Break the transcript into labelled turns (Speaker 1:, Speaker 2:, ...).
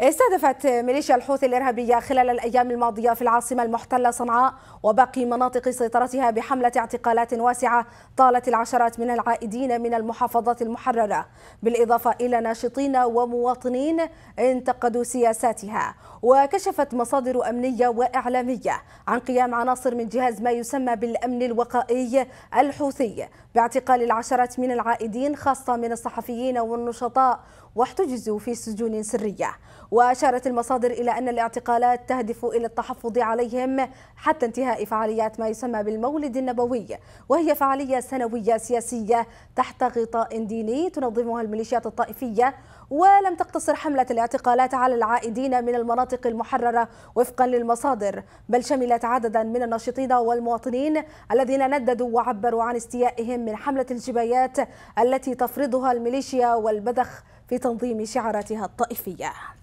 Speaker 1: استهدفت ميليشيا الحوثي الإرهابية خلال الأيام الماضية في العاصمة المحتلة صنعاء وباقي مناطق سيطرتها بحملة اعتقالات واسعة طالت العشرات من العائدين من المحافظات المحررة بالإضافة إلى ناشطين ومواطنين انتقدوا سياساتها وكشفت مصادر أمنية وإعلامية عن قيام عناصر من جهاز ما يسمى بالأمن الوقائي الحوثي باعتقال العشرات من العائدين خاصة من الصحفيين والنشطاء واحتجزوا في سجون سرية وأشارت المصادر إلى أن الاعتقالات تهدف إلى التحفظ عليهم حتى انتهاء فعاليات ما يسمى بالمولد النبوي وهي فعالية سنوية سياسية تحت غطاء ديني تنظمها الميليشيات الطائفية ولم تقتصر حملة الاعتقالات على العائدين من المناطق المحررة وفقا للمصادر بل شملت عددا من الناشطين والمواطنين الذين نددوا وعبروا عن استيائهم من حملة الجبايات التي تفرضها الميليشيا والبذخ في تنظيم شعاراتها الطائفية